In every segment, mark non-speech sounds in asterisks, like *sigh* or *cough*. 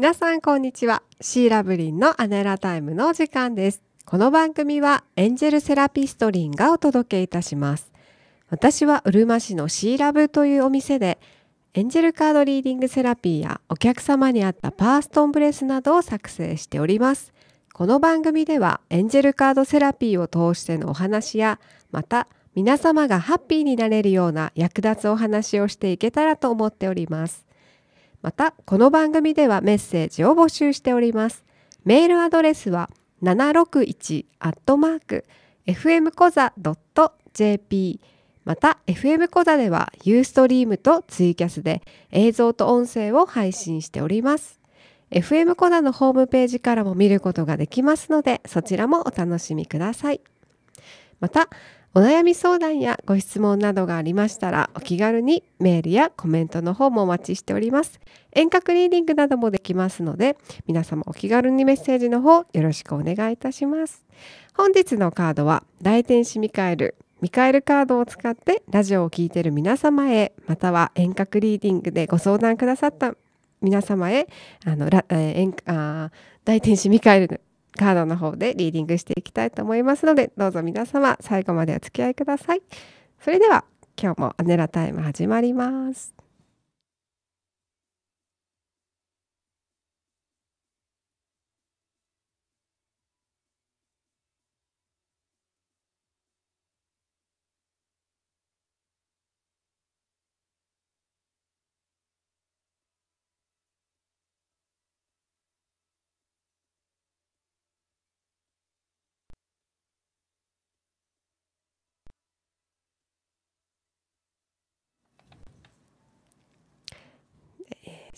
皆さんこんにちはシーラブリンのアネラタイムの時間ですこの番組はエンジェルセラピストリンがお届けいたします私はうるま市のシーラブというお店でエンジェルカードリーディングセラピーやお客様に合ったパーストンブレスなどを作成しておりますこの番組ではエンジェルカードセラピーを通してのお話やまた皆様がハッピーになれるような役立つお話をしていけたらと思っておりますまたこの番組ではメッセージを募集しておりますメールアドレスは761アットマーク fm コザ .jp また FM コザではユーストリームとツイキャスで映像と音声を配信しております FM コザのホームページからも見ることができますのでそちらもお楽しみくださいまたお悩み相談やご質問などがありましたらお気軽にメールやコメントの方もお待ちしております。遠隔リーディングなどもできますので皆様お気軽にメッセージの方よろしくお願いいたします。本日のカードは大天使ミカエルミカエルカードを使ってラジオを聴いている皆様へまたは遠隔リーディングでご相談くださった皆様へあのえー、大天使ミカエルカードの方でリーディングしていきたいと思いますので、どうぞ皆様最後までお付き合いください。それでは今日もアネラタイム始まります。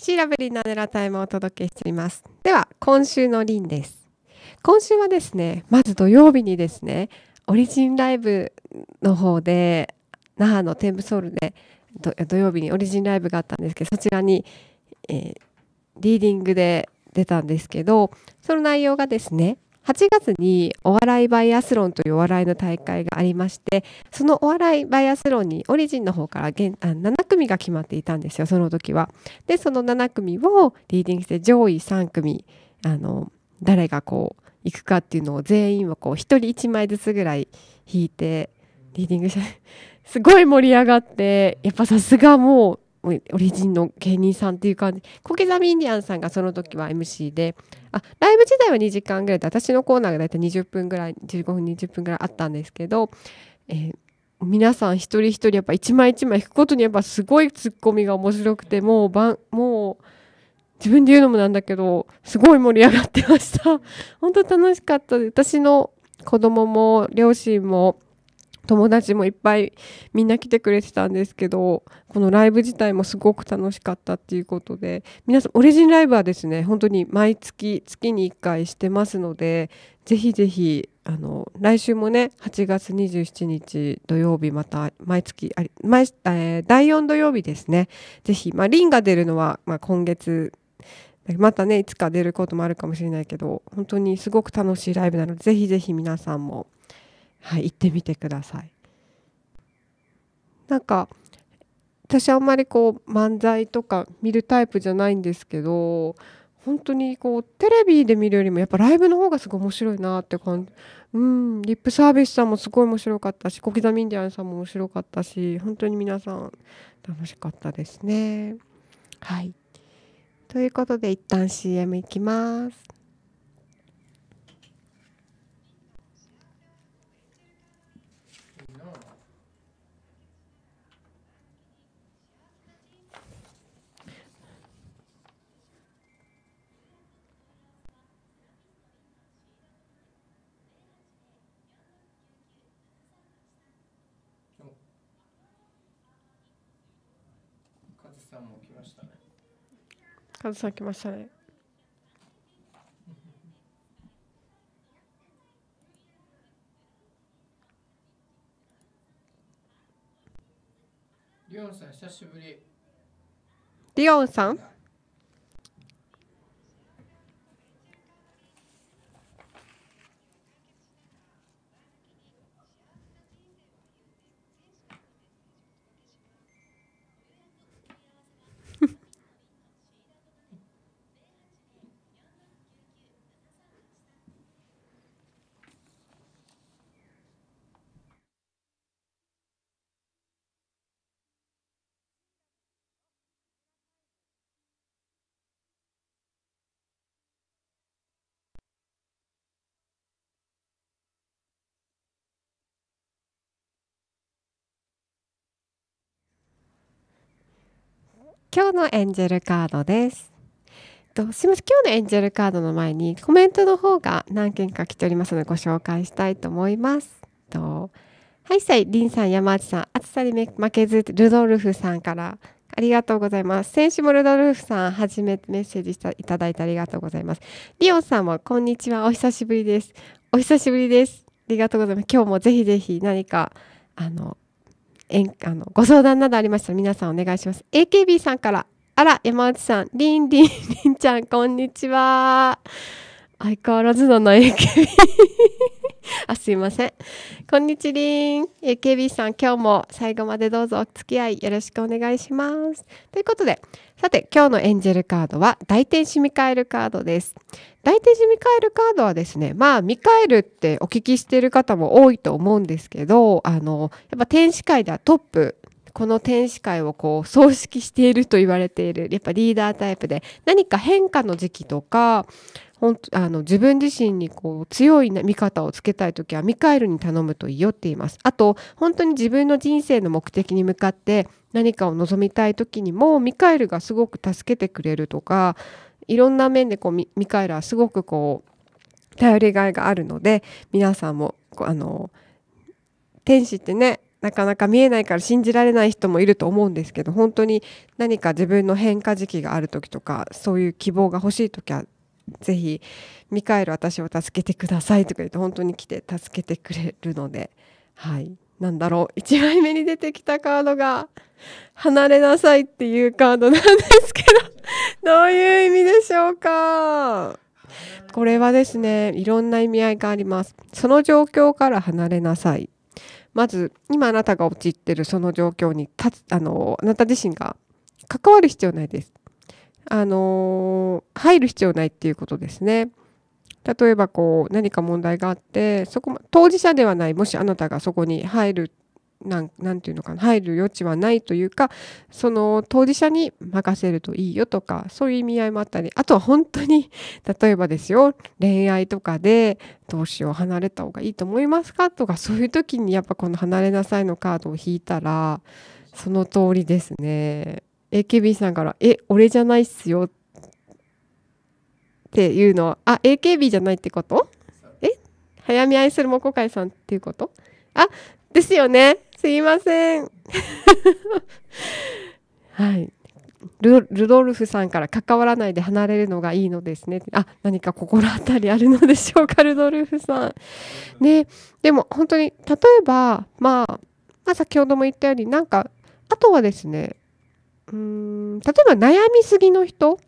シーラベリーネラタイムをお届けしています。では、今週のリンです。今週はですね、まず土曜日にですね、オリジンライブの方で、那覇のテンブソウルで土曜日にオリジンライブがあったんですけど、そちらに、えー、リーディングで出たんですけど、その内容がですね、8月にお笑いバイアスロンというお笑いの大会がありましてそのお笑いバイアスロンにオリジンの方から7組が決まっていたんですよその時は。でその7組をリーディングして上位3組あの誰がこう行くかっていうのを全員をこう1人1枚ずつぐらい引いてリーディングして *laughs* すごい盛り上がってやっぱさすがもうオリジンの芸人さんっていう感じ小刻みインディアンさんがその時は MC であライブ自体は2時間ぐらいで私のコーナーが大体20分ぐらい15分20分ぐらいあったんですけど、えー、皆さん一人一人やっぱ一枚一枚弾くことにやっぱすごいツッコミが面白くてもうばんもう自分で言うのもなんだけどすごい盛り上がってました本当楽しかった私の子供も両親も友達もいっぱいみんな来てくれてたんですけどこのライブ自体もすごく楽しかったっていうことで皆さんオリジンライブはですね本当に毎月月に1回してますのでぜひぜひあの来週もね8月27日土曜日また毎月あり毎、えー、第4土曜日ですねぜひ、まあ、リンが出るのは、まあ、今月またねいつか出ることもあるかもしれないけど本当にすごく楽しいライブなのでぜひぜひ皆さんもはい、行ってみてください。なんか私あんまりこう漫才とか見るタイプじゃないんですけど本当にこうテレビで見るよりもやっぱライブの方がすごい面白いなって感じうんリップサービスさんもすごい面白かったし小刻みインディアンさんも面白かったし本当に皆さん楽しかったですね。はいということで一旦 CM いきます。カズさん来ましたね。リオンさん久しぶり。リオンさん。今日のエンジェルカードです。とすみません今日のエンジェルカードの前にコメントの方が何件か来ておりますのでご紹介したいと思います。とはいさいりんさん山内さん暑さに負けずルドルフさんからありがとうございます。先週もルドルフさん初めてメッセージいただいてありがとうございます。リオンさんもこんにちはお久しぶりです。お久しぶりです。ありがとうございます。今日もぜひぜひ何かあのえんあのご相談などありましたら皆さんお願いします。AKB さんからあら山内さんりんりんりんちゃんこんにちは。相変わらずだな AKB *laughs* あすいませんこんにちりん AKB さん今日も最後までどうぞお付き合いよろしくお願いしますということでさて、今日のエンジェルカードは、大天使ミカエルカードです。大天使ミカエルカードはですね、まあ、ミカエルってお聞きしている方も多いと思うんですけど、あの、やっぱ天使界ではトップこの天使会をこう葬式していると言われているやっぱリーダータイプで何か変化の時期とか本当あの自分自身にこう強い見方をつけたい時はミカエルに頼むといいよって言います。あと本当に自分の人生の目的に向かって何かを望みたい時にもミカエルがすごく助けてくれるとかいろんな面でこうミカエルはすごくこう頼りがいがあるので皆さんもあの天使ってねなかなか見えないから信じられない人もいると思うんですけど本当に何か自分の変化時期がある時とかそういう希望が欲しい時はぜひミカエル私を助けてください」とか言って本当に来て助けてくれるのではいなんだろう1枚目に出てきたカードが「離れなさい」っていうカードなんですけどどういう意味でしょうかこれはですねいろんな意味合いがあります。その状況から離れなさいまず今あなたが陥ってるその状況につあのあなた自身が関わる必要ないです。あのー、入る必要ないっていうことですね。例えばこう何か問題があってそこ当事者ではないもしあなたがそこに入るなんていうのかな入る余地はないというかその当事者に任せるといいよとかそういう意味合いもあったりあとは本当に *laughs* 例えばですよ恋愛とかで同志を離れた方がいいと思いますかとかそういう時にやっぱこの「離れなさい」のカードを引いたらその通りですね。AKB さんから「え俺じゃないっすよ」っていうのはあ AKB じゃないってことえ早見愛するもこかいさんっていうことあですよねすいません *laughs* はいルドルフさんから関わらないで離れるのがいいのですね。あ、何か心当たりあるのでしょうか、*laughs* ルドルフさん。ね、でも本当に、例えば、まあ、まあ、先ほども言ったように、なんか、あとはですね、うん例えば悩みすぎの人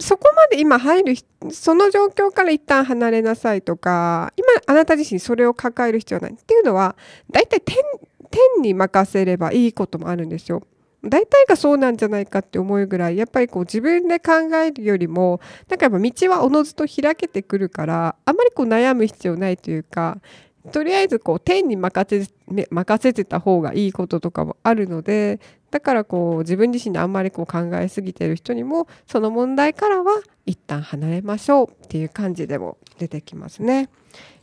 そこまで今入るその状況から一旦離れなさいとか今あなた自身それを抱える必要ないっていうのは大体天天に任せればいいこともあるんですよ。大体がそうなんじゃないかって思うぐらいやっぱりこう自分で考えるよりもなんかやっぱ道はおのずと開けてくるからあんまりこう悩む必要ないというかとりあえずこう天に任せ任せてた方がいいこととかもあるのでだからこう自分自身であんまりこう考えすぎてる人にもその問題からは一旦離れましょうっていう感じでも出てきますね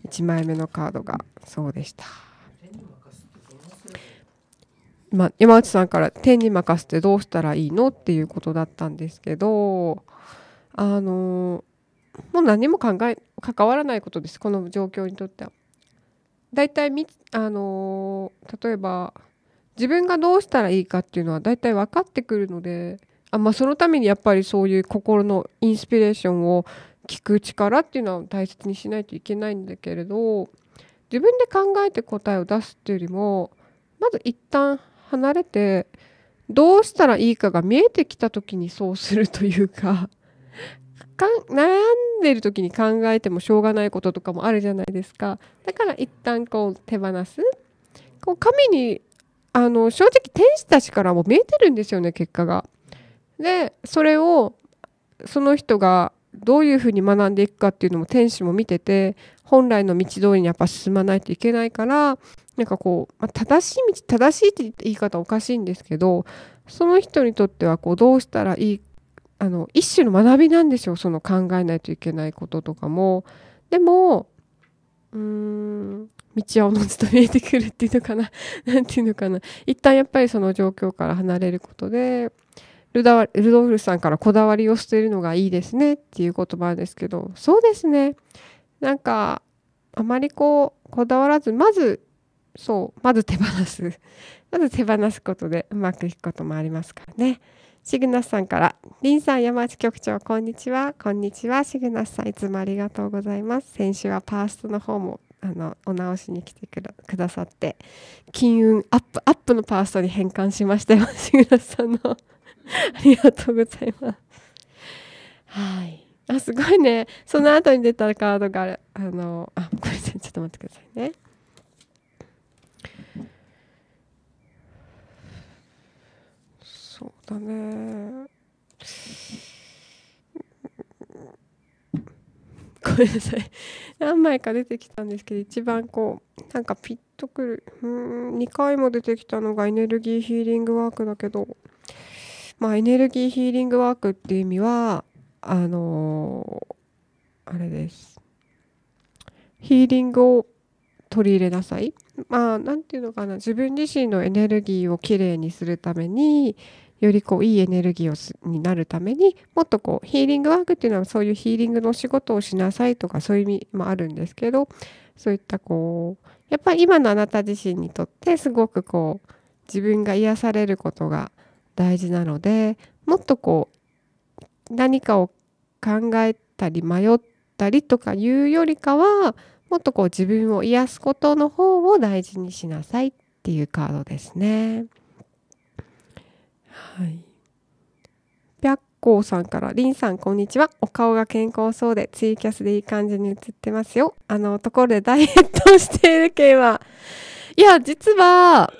1枚目のカードがそうでしたま山内さんから「天に任せてどうしたらいいの?」っていうことだったんですけどあのもう何も考え関わらないことですこの状況にとっては。大体みあのー、例えば自分がどうしたらいいかっていうのは大体分かってくるのであ、まあ、そのためにやっぱりそういう心のインスピレーションを聞く力っていうのは大切にしないといけないんだけれど自分で考えて答えを出すっていうよりもまず一旦離れてどうしたらいいかが見えてきた時にそうするというか悩んでる時に考えてもしょうがないこととかもあるじゃないですかだから一旦こう手放すこう神にあの正直天使たちからも見えてるんですよね結果が。でそれをその人がどういうふうに学んでいくかっていうのも天使も見てて本来の道通りにやっぱ進まないといけないからなんかこう、まあ、正しい道正しいって言い方おかしいんですけどその人にとってはこうどうしたらいいあの一種の学びなんですよその考えないといけないこととかも。でもうーん道はおのずと見えてくるっていうのかな何 *laughs* ていうのかな一旦やっぱりその状況から離れることでルダルドルさんからこだわりを捨てるのがいいですねっていう言葉ですけどそうですねなんかあまりこうこだわらずまずそうまず手放す *laughs* まず手放すことでうまくいくこともありますからね。シグナスさんから、リンさん、山内局長、こんにちは。こんにちは。シグナスさん、いつもありがとうございます。先週はパーストの方も、あの、お直しに来てくださって、金運アップ、アップのパーストに変換しましたよ。*laughs* シグナスさんの *laughs* ありがとうございます。はい。あ、すごいね。その後に出たカードがあ、あの、あ、これちょっと待ってくださいね。しね *laughs* ごめんなさい何枚か出てきたんですけど一番こうなんかピッとくるうん2回も出てきたのがエネルギーヒーリングワークだけどまあエネルギーヒーリングワークっていう意味はあのー、あれですヒーリングを取り入れなさいまあ何て言うのかな自分自身のエネルギーをきれいにするためによりこういいエネルギーをすになるためにもっとこうヒーリングワークっていうのはそういうヒーリングの仕事をしなさいとかそういう意味もあるんですけどそういったこうやっぱり今のあなた自身にとってすごくこう自分が癒されることが大事なのでもっとこう何かを考えたり迷ったりとかいうよりかはもっとこう自分を癒すことの方を大事にしなさいっていうカードですね。はい。百光さんから、りんさんこんにちは。お顔が健康そうで、ツイキャスでいい感じに映ってますよ。あの、ところでダイエットしている件は。いや、実は、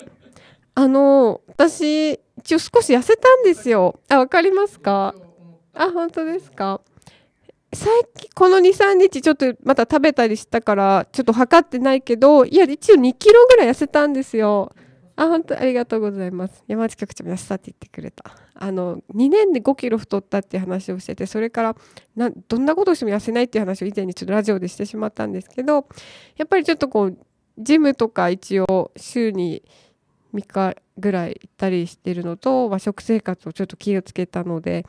あの、私、一応少し痩せたんですよ。あ、わかりますかあ、本当ですか最近、この2、3日ちょっとまた食べたりしたから、ちょっと測ってないけど、いや、一応2キロぐらい痩せたんですよ。あ本当ありがとうございます山内局長も痩せたって言ってくれたあの2年で5キロ太ったっていう話をしててそれからなどんなことをしても痩せないっていう話を以前にちょっとラジオでしてしまったんですけどやっぱりちょっとこうジムとか一応週に3日ぐらい行ったりしてるのと、和食生活をちょっと気をつけたので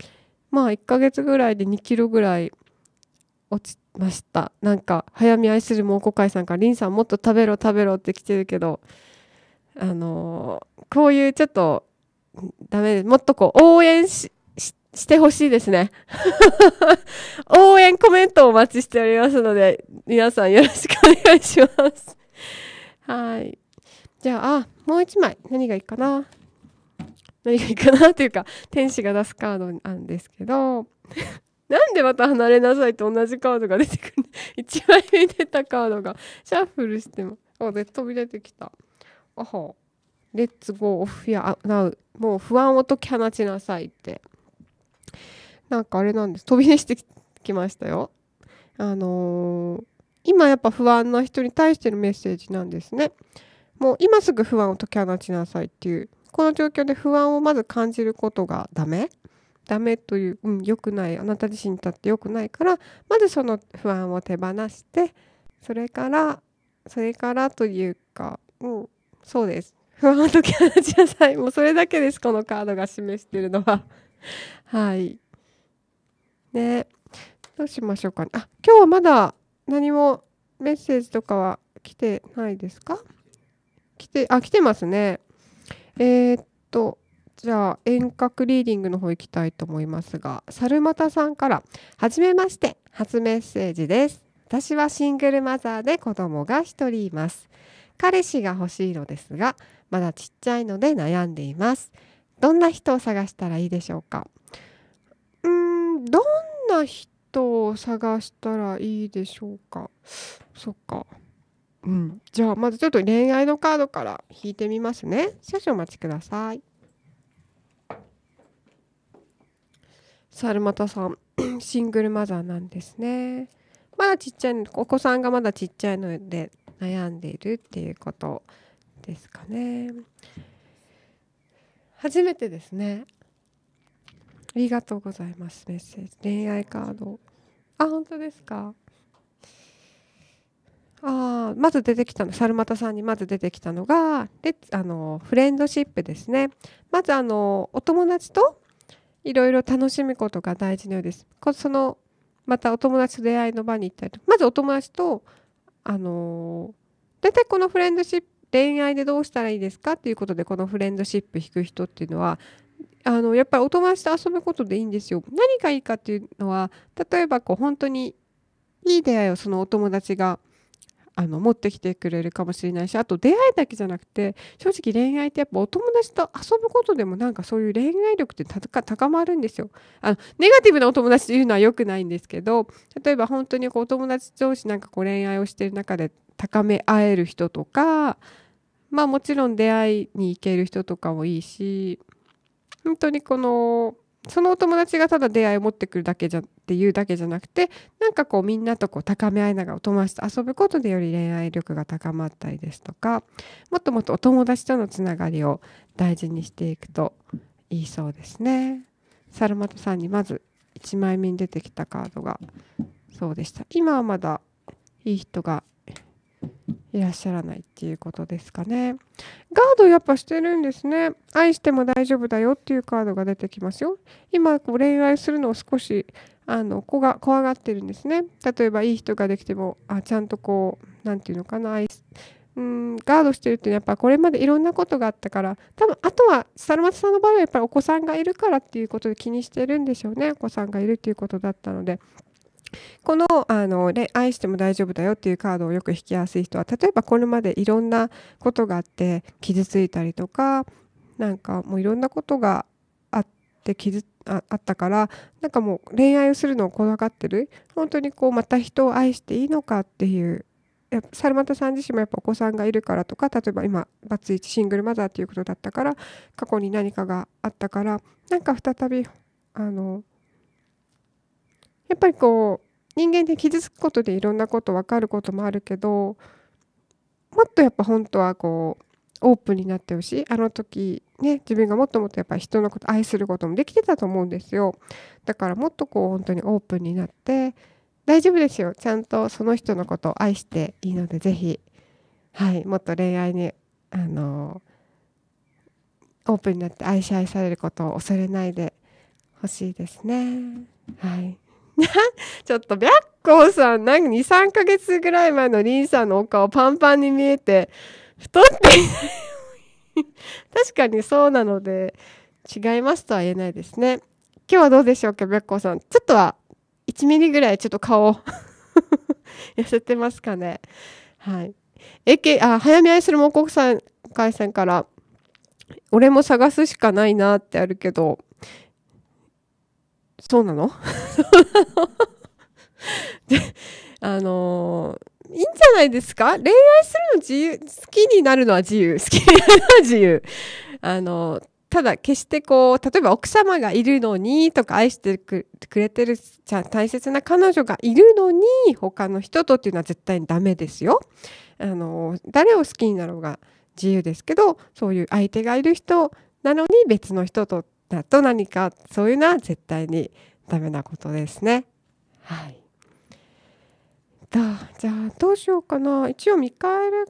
まあ1ヶ月ぐらいで2キロぐらい落ちましたなんか早見愛する猛虎会さんから「リンさんもっと食べろ食べろ」って来てるけどあのこういうちょっとダメですもっとこう応援ししてほしいですね。*laughs* 応援コメントをお待ちしておりますので、皆さんよろしくお願いします。はい。じゃあ、あ、もう一枚。何がいいかな何がいいかなというか、天使が出すカードなんですけど、*laughs* なんでまた離れなさいと同じカードが出てくる ?1 *laughs* 枚目に出たカードがシャッフルしても、あ、で飛び出てきた。レッツゴーオフアナウもう不安を解き放ちなさいってなんかあれなんです飛び出してきましたよあのー、今やっぱ不安な人に対してのメッセージなんですねもう今すぐ不安を解き放ちなさいっていうこの状況で不安をまず感じることがダメダメという、うん、良くないあなた自身にとって良くないからまずその不安を手放してそれからそれからというか、うん、そうです不安の気持ちなさいもうそれだけですこのカードが示しているのは *laughs* はいねどうしましょうかねあ今日はまだ何もメッセージとかは来てないですか来てあ来てますねえー、っとじゃあ遠隔リーディングの方行きたいと思いますが猿俣さんから「はじめまして初メッセージです」私はシングルマザーで子供が1人います。彼氏が欲しいのですがまだちっちゃいので悩んでいますどんな人を探したらいいでしょうかうーんどんな人を探したらいいでしょうかそっかうんじゃあまずちょっと恋愛のカードから引いてみますね少々お待ちください猿股さんシングルマザーなんですねまだちっちゃいお子さんがまだちっちゃいので悩んでいるっていうことですかね。初めてですね。ありがとうございます。メッセージ。恋愛カード。あ、本当ですか。あまず出てきたの猿又さんにまず出てきたのがであのフレンドシップですねまずあのお友達といろいろ楽しむことが大事のようですそのまたお友達と出会いの場に行ったりまずお友達とあのー、大体このフレンドシップ恋愛でどうしたらいいですかっていうことでこのフレンドシップ引く人っていうのはあのやっぱりお友達と遊ぶことでいいんですよ。何がいいかっていうのは例えばこう本当にいい出会いをそのお友達があの持ってきてくれるかもしれないしあと出会いだけじゃなくて正直恋愛ってやっぱお友達と遊ぶことでもなんかそういう恋愛力って高まるんですよあのネガティブなお友達というのは良くないんですけど例えば本当にこうお友達同士なんかこう恋愛をしてる中で高め合える人とかまあもちろん出会いに行ける人とかもいいし本当にこのそのお友達がただ出会いを持ってくるだけじゃっていうだけじゃなくてなんかこうみんなとこう高め合いながらお友達と遊ぶことでより恋愛力が高まったりですとかもっともっとお友達とのつながりを大事にしていくといいそうですね。サルマトさんにまず1枚目に出てきたカードがそうでした。今はまだいい人がいらっしゃらないっていうことですかね。ガードやっぱしてるんですね。愛しても大丈夫だよっていうカードが出てきますよ。今こう恋愛するのを少しあの子が怖がってるんですね。例えばいい人ができてもあちゃんとこう何て言うのかな愛うんガードしてるっていうのはやっぱこれまでいろんなことがあったから多分あとは猿松さんの場合はやっぱりお子さんがいるからっていうことで気にしてるんでしょうねお子さんがいるっていうことだったのでこのあの愛しても大丈夫だよっていうカードをよく引きやすい人は例えばこれまでいろんなことがあって傷ついたりとかなんかもういろんなことがあって傷ああったからなんかもう恋愛をするのを怖がってる本当にこうまた人を愛していいのかっていう猿俣さん自身もやっぱお子さんがいるからとか例えば今バツイチシングルマザーっていうことだったから過去に何かがあったからなんか再びあのやっぱりこう人間で傷つくことでいろんなこと分かることもあるけどもっとやっぱ本当はこうオープンになってほしいあの時ね自分がもっともっとやっぱ人のこと愛することもできてたと思うんですよだからもっとこう本当にオープンになって大丈夫ですよちゃんとその人のことを愛していいので是非はいもっと恋愛にあのオープンになって愛し愛されることを恐れないでほしいですねはい。*laughs* ちょっと白光さん、なんか2、3ヶ月ぐらい前のリンさんのお顔パンパンに見えて、太っていない。*laughs* 確かにそうなので、違いますとは言えないですね。今日はどうでしょうか、白光さん。ちょっとは、1ミリぐらいちょっと顔 *laughs* 痩せてますかね。はい。AK、あ、早見愛するも国さん、会さんから、俺も探すしかないなってあるけど、そうなの *laughs* で、あのー、いいんじゃないですか恋愛するの自由、好きになるのは自由、*laughs* 好きになるのは自由。あのただ決してこう、例えば奥様がいるのにとか愛してくれてる、じゃ大切な彼女がいるのに他の人とっていうのは絶対にダメですよ。あの誰を好きになろうが自由ですけど、そういう相手がいる人なのに別の人とだと何かそういうのは絶対にダメなことですね。はい、じゃあどうしようかな一応見返る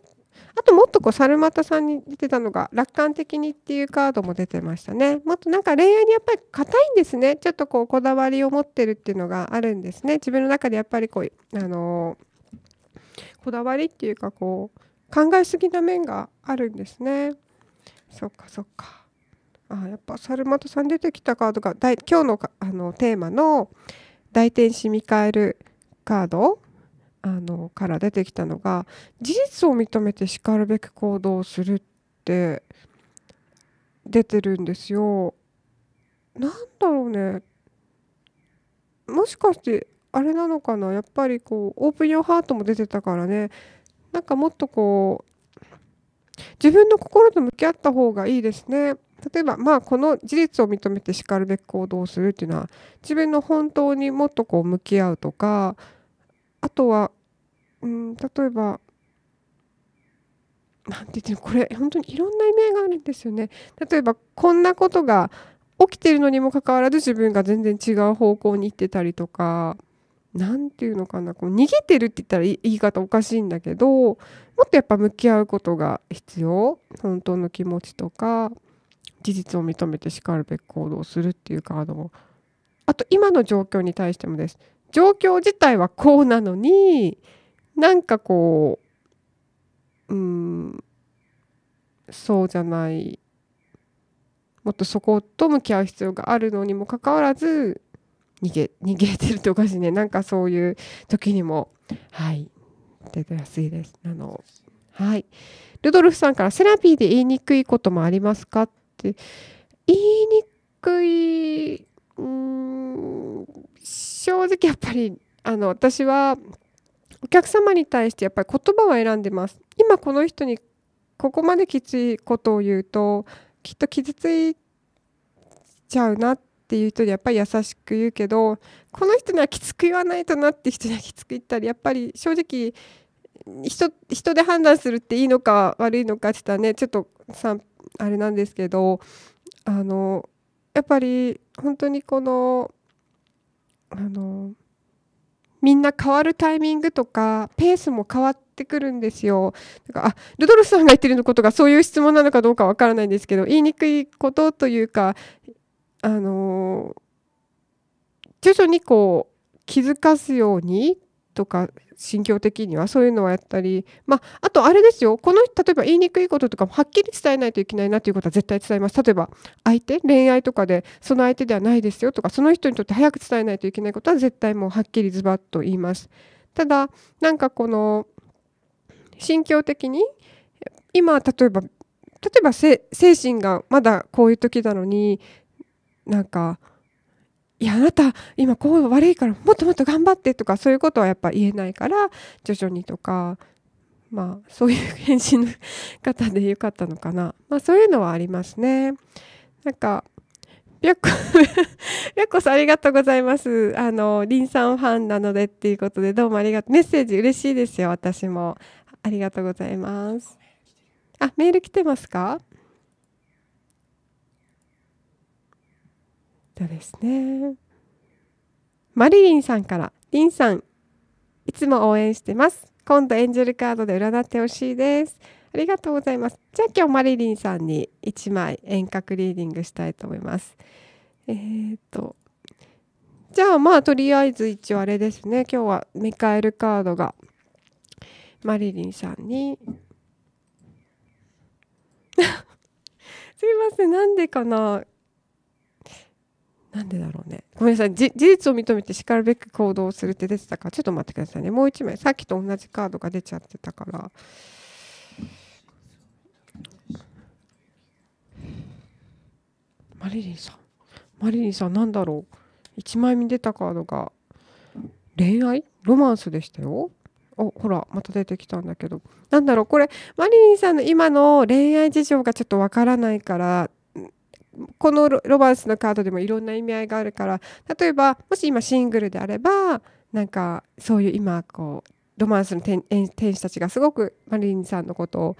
あともっとこう猿股さんに出てたのが楽観的にっていうカードも出てましたねもっとなんか恋愛にやっぱり硬いんですねちょっとこうこだわりを持ってるっていうのがあるんですね自分の中でやっぱりこうあのー、こだわりっていうかこう考えすぎな面があるんですねそっかそっかあやっぱ猿股さん出てきたカードが今日のあのテーマの「大天使ミカエル」カードあのから出てきたのが事実を認めてしかるべき行動をするって出てるんですよ。なんだろうねもしかしてあれなのかなやっぱりこうオープン・ヨー・ハートも出てたからねなんかもっとこう自分の心と向き合った方がいいですね。例えばまあこの事実を認めてしかるべく行動するっていうのは自分の本当にもっとこう向き合うとかあとは、うん、例えば何て言ってるこれ本当にいろんな意味合いがあるんですよね。例えばこんなことが起きてるのにもかかわらず自分が全然違う方向に行ってたりとか何て言うのかなこう逃げてるって言ったら言い方おかしいんだけどもっとやっぱ向き合うことが必要本当の気持ちとか事実を認めてしかるべき行動をするっていうカードもあと今の状況に対してもです状況自体はこうなのになんかこううんそうじゃないもっとそこと向き合う必要があるのにもかかわらず逃げ *laughs* 逃げてるとかしいねなんかそういう時にもはい出てやすいです。あのはいルドルフさんからセラピーで言いにくいこともありますかって言いにくい、うん、正直やっぱりあの私はお客様に対してやっぱり言葉は選んでます。今この人にここまできついことを言うときっと傷ついちゃうなっていう人にやっぱり優しく言うけどこの人にはきつく言わないとなって人にはきつく言ったりやっぱり正直人人で判断するっていいのか悪いのかって言ったらねちょっとあれなんですけどあのやっぱり本当にこのあのみんな変わるタイミングとかペースも変わってくるんですよ。だからあルドルフさんが言ってることがそういう質問なのかどうかわからないんですけど言いにくいことというかあの徐々にこう気づかすようにとか心境的にはそういうのはやったり、まあ、あとあれですよこの例えば言いにくいこととかもはっきり伝えないといけないなということは絶対伝えます例えば相手恋愛とかでその相手ではないですよとかその人にとって早く伝えないといけないことは絶対もうはっきりズバッと言いますただなんかこの心境的に今例えば例えば精神がまだこういう時なのになんかいやあなた今こう悪いからもっともっと頑張ってとかそういうことはやっぱ言えないから徐々にとかまあそういう返信の方でよかったのかなまあそういうのはありますねなんかよょっこ、りっこさんありがとうございます。あの、りんさんファンなのでっていうことで、どうもありがとう。メッセージ嬉しいですよ、私も。ありがとうございます。あ、メール来てますか歌ですね。マリリンさんから、リンさん、いつも応援してます。今度エンジェルカードで占ってほしいです。ありがとうございます。じゃあ今日マリリンさんに1枚遠隔リーディングしたいと思います。えー、っと、じゃあまあとりあえず一応あれですね。今日はミカエルカードがマリリンさんに *laughs* すいません。なんでかななんでだろうね。ごめんなさい。事実を認めてしかるべき行動をするって出てたから、ちょっと待ってくださいね。もう1枚、さっきと同じカードが出ちゃってたから。マリリンさん。マリリンさん、なんだろう。1枚目出たカードが、恋愛ロマンスでしたよ。おほらまた出てきたんだけどなんだろうこれマリリンさんの今の恋愛事情がちょっとわからないからこのロマンスのカードでもいろんな意味合いがあるから例えばもし今シングルであればなんかそういう今こうロマンスの天使たちがすごくマリリンさんのことを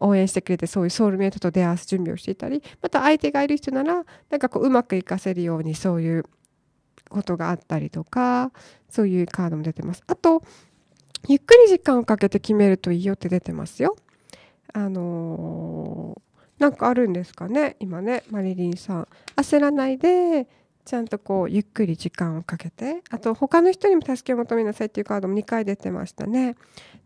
応援してくれてそういうソウルメイトと出会わ準備をしていたりまた相手がいる人ならなんかこううまくいかせるようにそういうことがあったりとかそういうカードも出てます。あとゆっくり時間をかけて決めるといいよって出てますよ。あのーなんかあるんですかね今ねマリリンさん焦らないでちゃんとこうゆっくり時間をかけてあと他の人にも助けを求めなさいっていうカードも2回出てましたね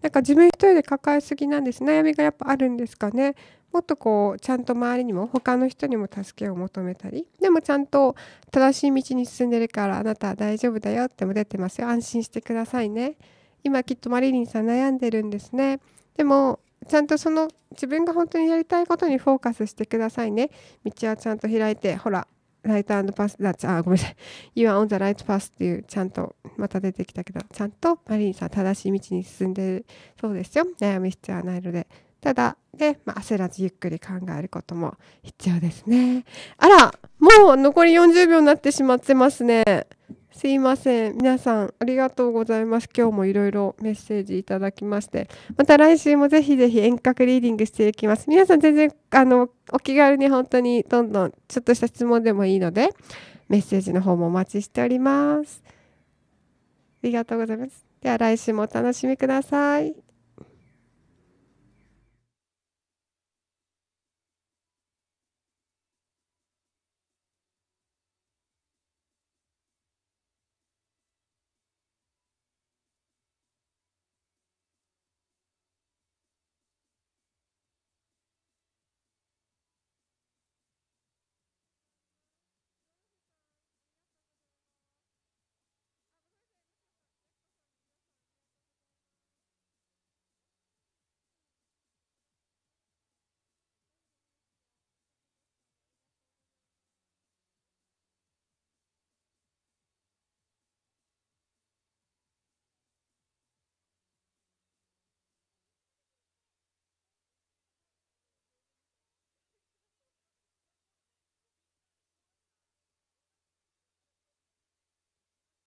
なんか自分一人で抱えすぎなんです悩みがやっぱあるんですかねもっとこうちゃんと周りにも他の人にも助けを求めたりでもちゃんと正しい道に進んでるからあなたは大丈夫だよっても出てますよ安心してくださいね今きっとマリリンさん悩んでるんですねでもちゃんとその自分が本当にやりたいことにフォーカスしてくださいね道はちゃんと開いてほらライトパスあごめんなさい You are on the right path っていうちゃんとまた出てきたけどちゃんとマリンさん正しい道に進んでるそうですよ悩む必要はないのでただまあ、焦らずゆっくり考えることも必要ですねあらもう残り40秒になってしまってますねすいません。皆さん、ありがとうございます。今日もいろいろメッセージいただきまして。また来週もぜひぜひ遠隔リーディングしていきます。皆さん、全然、あの、お気軽に本当にどんどん、ちょっとした質問でもいいので、メッセージの方もお待ちしております。ありがとうございます。では来週もお楽しみください。